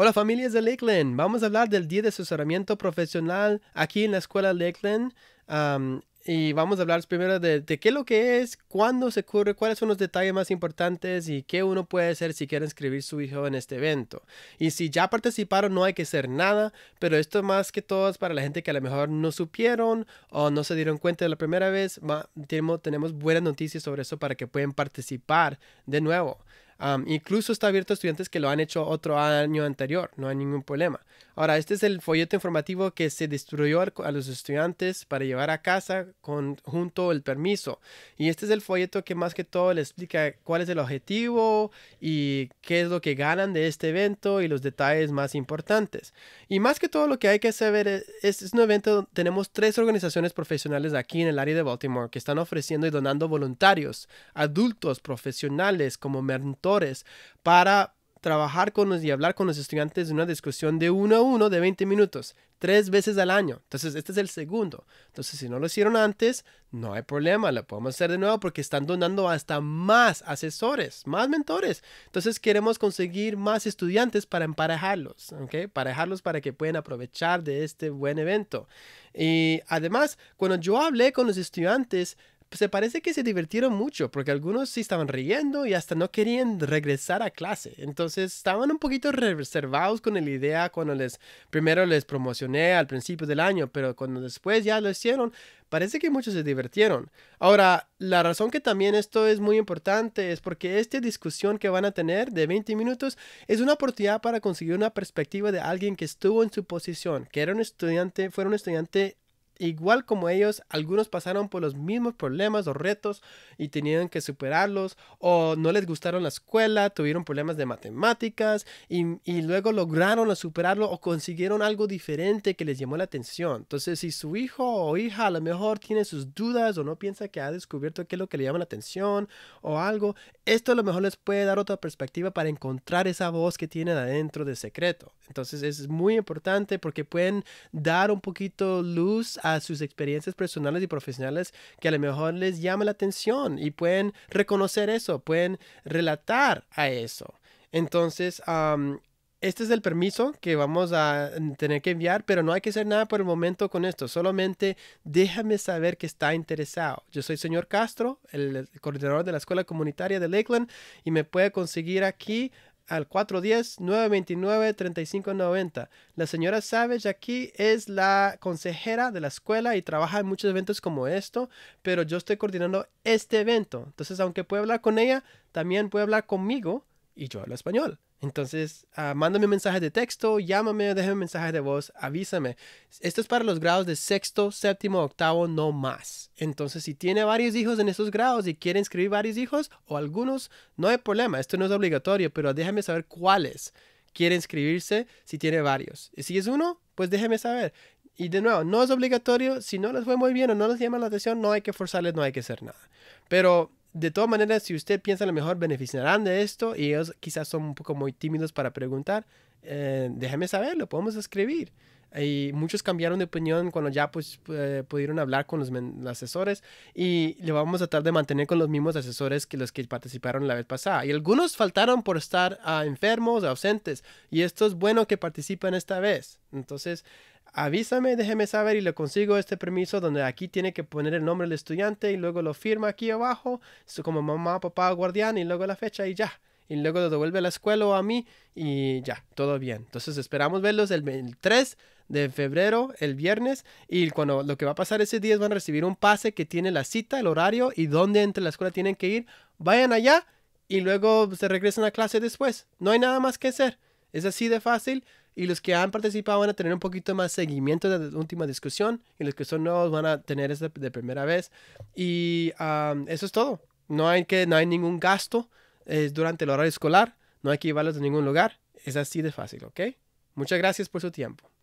Hola familias de Lakeland, vamos a hablar del día de asesoramiento profesional aquí en la escuela Lakeland y vamos a hablar primero de, qué es lo que es, cuándo se ocurre, cuáles son los detalles más importantes y qué uno puede hacer si quiere inscribir su hijo en este evento. Y si ya participaron no hay que hacer nada, pero esto más que todo es para la gente que a lo mejor no supieron o no se dieron cuenta de la primera vez, tenemos buenas noticias sobre eso para que puedan participar de nuevo incluso está abierto a estudiantes que lo han hecho otro año anterior, no hay ningún problema. Ahora, este es el folleto informativo que se distribuyó a los estudiantes para llevar a casa con, junto el permiso. Y este es el folleto que más que todo le explica cuál es el objetivo y qué es lo que ganan de este evento y los detalles más importantes. Y más que todo lo que hay que saber e, es, este es un evento, tenemos tres organizaciones profesionales aquí en el área de Baltimore que están ofreciendo y donando voluntarios, adultos, profesionales como mentores para trabajar con los y hablar con los estudiantes en una discusión de uno a uno de 20 minutos, tres veces al año. Entonces, este es el segundo. Entonces, si no lo hicieron antes, no hay problema, lo podemos hacer de nuevo porque están donando hasta más asesores, más mentores. Entonces, queremos conseguir más estudiantes para emparejarlos, ¿ok? para que puedan aprovechar de este buen evento. Y además, cuando yo hablé con los estudiantes, pues, se parece que se divirtieron mucho, porque algunos sí estaban riendo y hasta no querían regresar a clase. Entonces estaban un poquito reservados con la idea cuando les, primero les promocioné al principio del año, pero cuando después ya lo hicieron, parece que muchos se divirtieron. Ahora, la razón que también esto es muy importante es porque esta discusión que van a tener de 20 minutos es una oportunidad para conseguir una perspectiva de alguien que estuvo en su posición, que era un estudiante, fue un estudiante Igual como ellos, algunos pasaron por los mismos problemas o retos y tenían que superarlos, o no les gustaron la escuela, tuvieron problemas de matemáticas y, y, luego lograron superarlo o consiguieron algo diferente que les llamó la atención. Entonces, si su hijo o hija a lo mejor tiene sus dudas o no piensa que ha descubierto qué es lo que le llama la atención o algo, esto a lo mejor les puede dar otra perspectiva para encontrar esa voz que tienen adentro de secreto. Entonces, es muy importante porque pueden dar un poquito luz sus experiencias personales y profesionales que a lo mejor les llama la atención y pueden reconocer eso, pueden relatar a eso. Entonces, este es el permiso que vamos a tener que enviar, pero no hay que hacer nada por el momento con esto. Solamente déjame saber que está interesado. Yo soy señor Castro, el coordinador de la escuela comunitaria de Lakeland, y me puede conseguir aquí al 410-929-3590. La señora Savage aquí es la consejera de la escuela y trabaja en muchos eventos como esto, pero yo estoy coordinando este evento. Entonces, aunque puede hablar con ella, también puede hablar conmigo y yo hablo español. Entonces, ah, mándame un mensaje de texto, llámame, déjame un mensaje de voz, avísame. Esto es para los grados de sexto, séptimo, octavo, no más. Entonces, si tiene varios hijos en esos grados y quiere inscribir varios hijos o algunos, no hay problema. Esto no es obligatorio, pero déjame saber cuáles quiere inscribirse si tiene varios. Y si es uno, pues déjeme saber. Y de nuevo, no es obligatorio. Si no les fue muy bien o no les llama la atención, no hay que forzarles, no hay que hacer nada. Pero de todas maneras, si usted piensa a lo mejor beneficiarán de esto y ellos quizás son un poco muy tímidos para preguntar, eh, déjeme lo podemos escribir. Y muchos cambiaron de opinión cuando ya pues, eh, pudieron hablar con los, asesores y le vamos a tratar de mantener con los mismos asesores que los que participaron la vez pasada. Y algunos faltaron por estar ah, enfermos, ausentes, y esto es bueno que participen esta vez. Entonces, avísame, déjeme saber y le consigo este permiso donde aquí tiene que poner el nombre del estudiante y luego lo firma aquí abajo, como mamá, papá, guardián y luego la fecha y ya. Y luego lo devuelve a la escuela o a mí y ya, todo bien. Entonces esperamos verlos el 3 de febrero, el viernes, y cuando lo que va a pasar ese día es van a recibir un pase que tiene la cita, el horario y dónde entre la escuela tienen que ir. Vayan allá y luego se regresan a clase después. No hay nada más que hacer. Es así de fácil y los que han participado van a tener un poquito más seguimiento de la última discusión y los que son nuevos van a tener esa de primera vez. Y eso es todo. No hay, que, no hay ningún gasto es durante el horario escolar, no hay que llevarlos a ningún lugar. Es así de fácil, ¿ok? Muchas gracias por su tiempo.